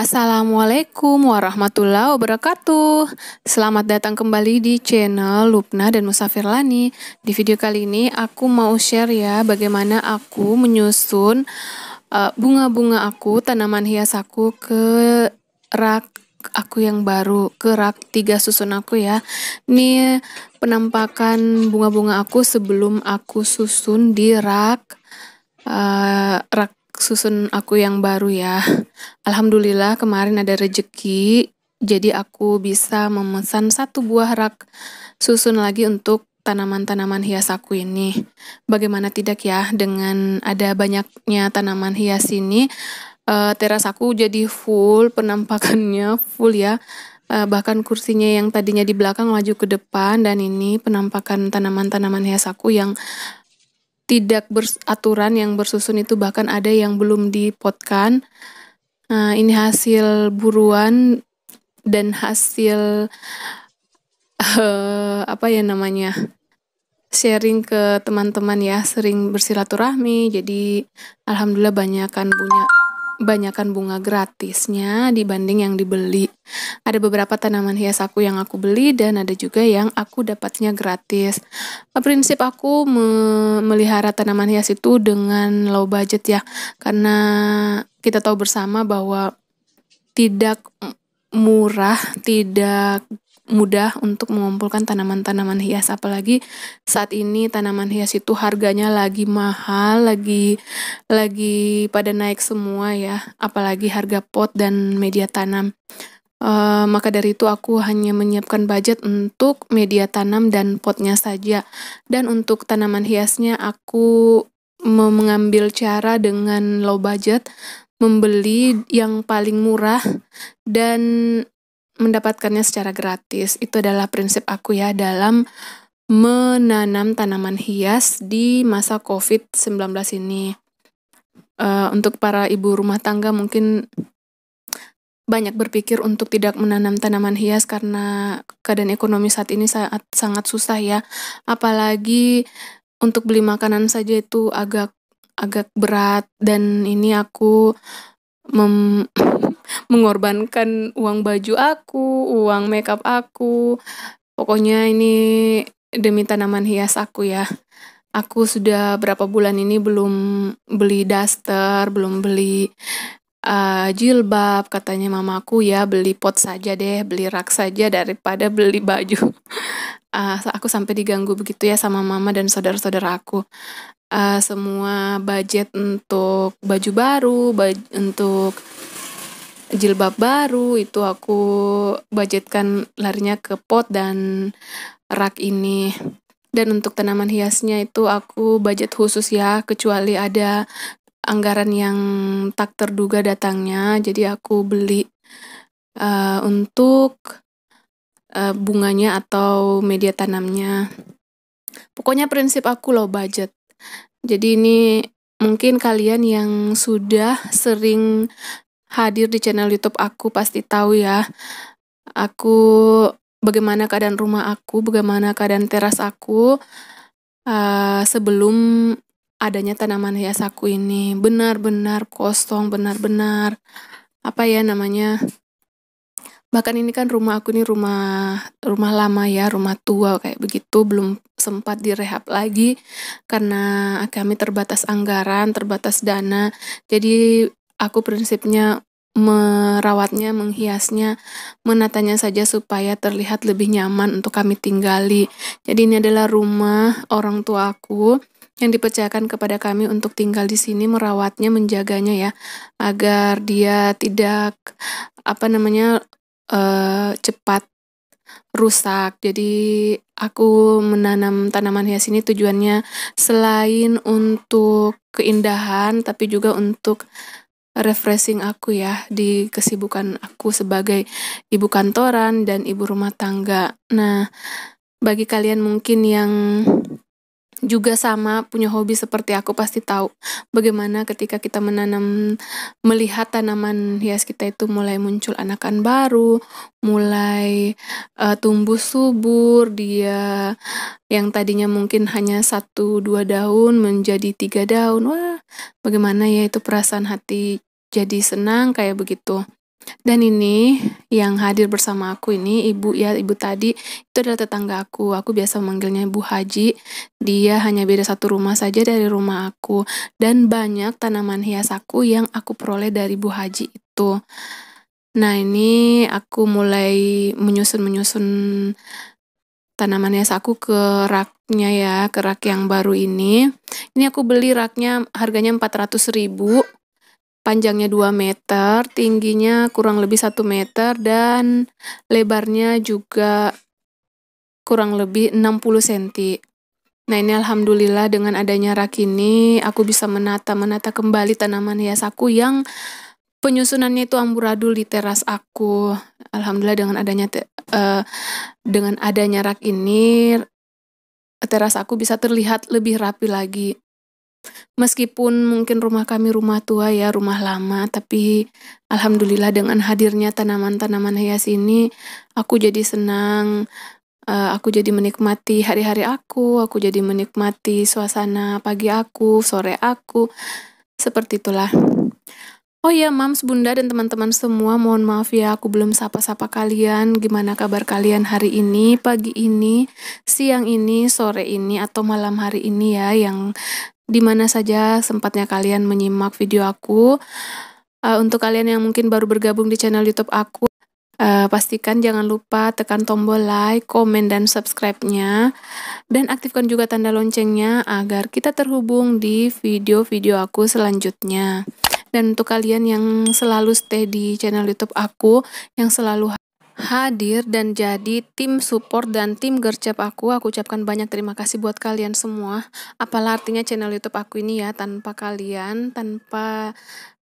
Assalamualaikum warahmatullahi wabarakatuh Selamat datang kembali di channel Lupna dan Musafir Lani Di video kali ini aku mau share ya bagaimana aku menyusun eh, bunga-bunga uh, aku, tanaman hias aku ke rak aku yang baru ke rak tiga susun aku ya Ini penampakan bunga-bunga aku sebelum aku susun di rak uh, rak susun aku yang baru ya. Alhamdulillah kemarin ada rejeki, jadi aku bisa memesan satu buah rak susun lagi untuk tanaman-tanaman hias aku ini. Bagaimana tidak ya dengan ada banyaknya tanaman hias ini, uh, teras aku jadi full, penampakannya full ya. Uh, bahkan kursinya yang tadinya di belakang maju ke depan dan ini penampakan tanaman-tanaman hias aku yang tidak beraturan yang bersusun itu bahkan ada yang belum dipotkan. Nah, ini hasil buruan dan hasil uh, apa ya namanya? sharing ke teman-teman ya, sering bersilaturahmi. Jadi alhamdulillah banyak kan punya banyakan bunga gratisnya dibanding yang dibeli. Ada beberapa tanaman hias aku yang aku beli dan ada juga yang aku dapatnya gratis. Prinsip aku me melihara tanaman hias itu dengan low budget ya, karena kita tahu bersama bahwa tidak murah, tidak mudah untuk mengumpulkan tanaman-tanaman hias apalagi saat ini tanaman hias itu harganya lagi mahal lagi lagi pada naik semua ya apalagi harga pot dan media tanam Uh, maka dari itu aku hanya menyiapkan budget untuk media tanam dan potnya saja. Dan untuk tanaman hiasnya aku mengambil cara dengan low budget, membeli yang paling murah dan mendapatkannya secara gratis. Itu adalah prinsip aku ya dalam menanam tanaman hias di masa COVID-19 ini. Uh, untuk para ibu rumah tangga mungkin banyak berpikir untuk tidak menanam tanaman hias karena keadaan ekonomi saat ini sangat sangat susah ya. Apalagi untuk beli makanan saja itu agak agak berat dan ini aku mem mengorbankan uang baju aku, uang makeup aku. Pokoknya ini demi tanaman hias aku ya. Aku sudah berapa bulan ini belum beli daster, belum beli uh, jilbab katanya mamaku ya beli pot saja deh beli rak saja daripada beli baju uh, aku sampai diganggu begitu ya sama mama dan saudara-saudara aku uh, semua budget untuk baju baru baj untuk jilbab baru itu aku budgetkan larinya ke pot dan rak ini dan untuk tanaman hiasnya itu aku budget khusus ya kecuali ada anggaran yang tak terduga datangnya jadi aku beli uh, untuk uh, bunganya atau media tanamnya pokoknya prinsip aku loh budget jadi ini mungkin kalian yang sudah sering hadir di channel YouTube aku pasti tahu ya. Aku bagaimana keadaan rumah aku, bagaimana keadaan teras aku uh, sebelum adanya tanaman hias aku ini. Benar-benar kosong, benar-benar apa ya namanya? Bahkan ini kan rumah aku ini rumah rumah lama ya, rumah tua kayak begitu, belum sempat direhab lagi karena kami terbatas anggaran, terbatas dana. Jadi Aku prinsipnya merawatnya, menghiasnya, menatanya saja supaya terlihat lebih nyaman untuk kami tinggali. Jadi ini adalah rumah orang tuaku yang dipercayakan kepada kami untuk tinggal di sini, merawatnya, menjaganya ya, agar dia tidak apa namanya eh, cepat rusak. Jadi aku menanam tanaman hias ini tujuannya selain untuk keindahan, tapi juga untuk refreshing aku ya di kesibukan aku sebagai ibu kantoran dan ibu rumah tangga. Nah, bagi kalian mungkin yang juga sama punya hobi seperti aku pasti tahu bagaimana ketika kita menanam melihat tanaman hias kita itu mulai muncul anakan baru, mulai uh, tumbuh subur, dia yang tadinya mungkin hanya satu dua daun menjadi tiga daun. Wah, bagaimana ya itu perasaan hati jadi senang kayak begitu. Dan ini yang hadir bersama aku ini ibu ya, ibu tadi itu adalah tetangga aku. Aku biasa memanggilnya ibu Haji. Dia hanya beda satu rumah saja dari rumah aku dan banyak tanaman hias aku yang aku peroleh dari Bu Haji itu. Nah, ini aku mulai menyusun-menyusun tanaman hias aku ke raknya ya, ke rak yang baru ini. Ini aku beli raknya harganya empat ratus ribu panjangnya 2 meter, tingginya kurang lebih 1 meter, dan lebarnya juga kurang lebih 60 cm. Nah ini alhamdulillah dengan adanya rak ini, aku bisa menata-menata kembali tanaman hias aku yang penyusunannya itu amburadul di teras aku. Alhamdulillah dengan adanya uh, dengan adanya rak ini, teras aku bisa terlihat lebih rapi lagi. Meskipun mungkin rumah kami rumah tua ya, rumah lama, tapi alhamdulillah dengan hadirnya tanaman-tanaman hias ini, aku jadi senang, eh, aku jadi menikmati hari-hari aku, aku jadi menikmati suasana pagi aku, sore aku, seperti itulah. Oh ya, Mams, Bunda, dan teman-teman semua, mohon maaf ya aku belum sapa-sapa kalian, gimana kabar kalian hari ini, pagi ini, siang ini, sore ini, atau malam hari ini ya yang di mana saja sempatnya kalian menyimak video aku. Uh, untuk kalian yang mungkin baru bergabung di channel YouTube aku, uh, pastikan jangan lupa tekan tombol like, komen, dan subscribe-nya. Dan aktifkan juga tanda loncengnya agar kita terhubung di video-video aku selanjutnya. Dan untuk kalian yang selalu stay di channel YouTube aku, yang selalu hadir dan jadi tim support dan tim gercep aku. Aku ucapkan banyak terima kasih buat kalian semua. Apalah artinya channel YouTube aku ini ya tanpa kalian, tanpa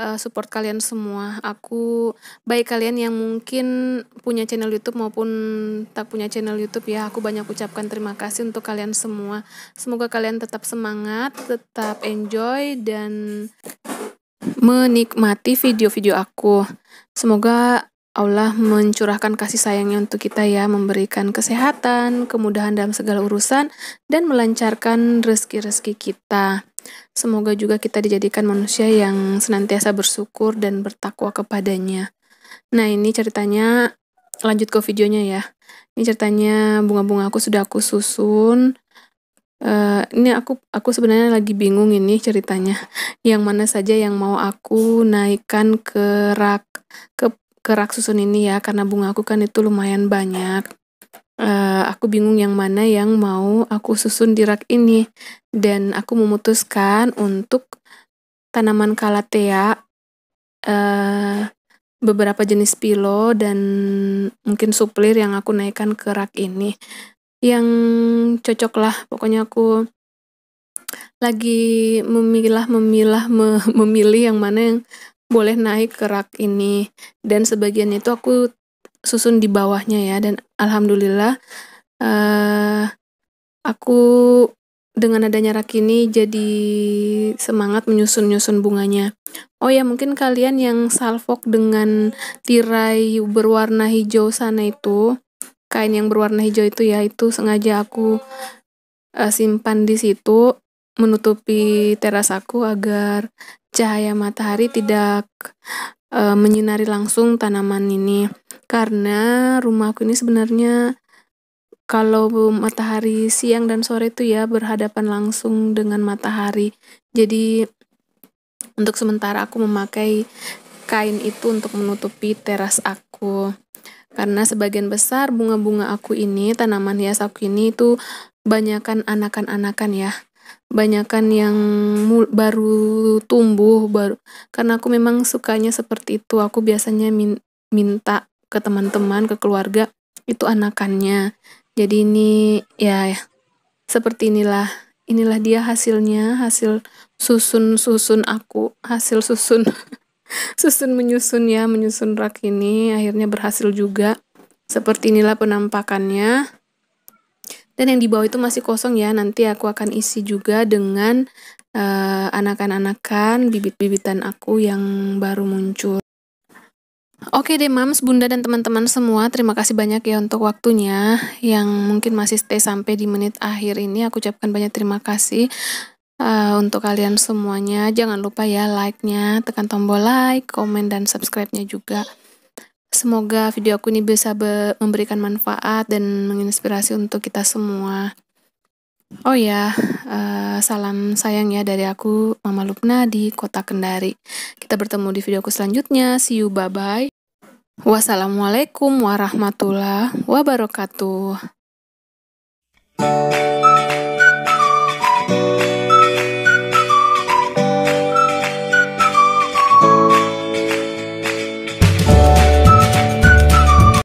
eh, support kalian semua. Aku baik kalian yang mungkin punya channel YouTube maupun tak punya channel YouTube ya, aku banyak ucapkan terima kasih untuk kalian semua. Semoga kalian tetap semangat, tetap enjoy dan menikmati video-video aku. Semoga Allah mencurahkan kasih sayangnya untuk kita ya, memberikan kesehatan, kemudahan dalam segala urusan, dan melancarkan rezeki-rezeki kita. Semoga juga kita dijadikan manusia yang senantiasa bersyukur dan bertakwa kepadanya. Nah ini ceritanya, lanjut ke videonya ya. Ini ceritanya bunga-bunga aku sudah aku susun. Uh, ini aku aku sebenarnya lagi bingung ini ceritanya yang mana saja yang mau aku naikkan ke rak ke ke rak susun ini ya karena bunga aku kan itu lumayan banyak. Uh, aku bingung yang mana yang mau aku susun di rak ini dan aku memutuskan untuk tanaman kalatea uh, beberapa jenis pilo dan mungkin suplir yang aku naikkan ke rak ini yang cocok lah pokoknya aku lagi memilah memilah memilih yang mana yang boleh naik ke rak ini dan sebagian itu aku susun di bawahnya ya dan alhamdulillah uh, aku dengan adanya rak ini jadi semangat menyusun-nyusun bunganya. Oh ya mungkin kalian yang salfok dengan tirai berwarna hijau sana itu kain yang berwarna hijau itu ya itu sengaja aku uh, simpan di situ menutupi teras aku agar cahaya matahari tidak e, menyinari langsung tanaman ini. Karena rumahku ini sebenarnya kalau matahari siang dan sore itu ya berhadapan langsung dengan matahari. Jadi untuk sementara aku memakai kain itu untuk menutupi teras aku. Karena sebagian besar bunga-bunga aku ini, tanaman hias aku ini itu banyakan anakan-anakan ya banyakan yang mul- baru tumbuh baru karena aku memang sukanya seperti itu aku biasanya min minta ke teman-teman ke keluarga itu anakannya jadi ini ya, ya seperti inilah inilah dia hasilnya hasil susun susun aku hasil susun susun menyusun ya menyusun rak ini akhirnya berhasil juga seperti inilah penampakannya dan yang di bawah itu masih kosong ya nanti aku akan isi juga dengan uh, anakan-anakan bibit-bibitan aku yang baru muncul Oke deh mams, bunda dan teman-teman semua terima kasih banyak ya untuk waktunya yang mungkin masih stay sampai di menit akhir ini aku ucapkan banyak terima kasih uh, untuk kalian semuanya jangan lupa ya like-nya tekan tombol like, komen dan subscribe-nya juga. Semoga video aku ini bisa memberikan manfaat dan menginspirasi untuk kita semua. Oh ya, uh, salam sayang ya dari aku, Mama Lupna di Kota Kendari. Kita bertemu di video aku selanjutnya. See you, bye-bye. Wassalamualaikum warahmatullahi wabarakatuh.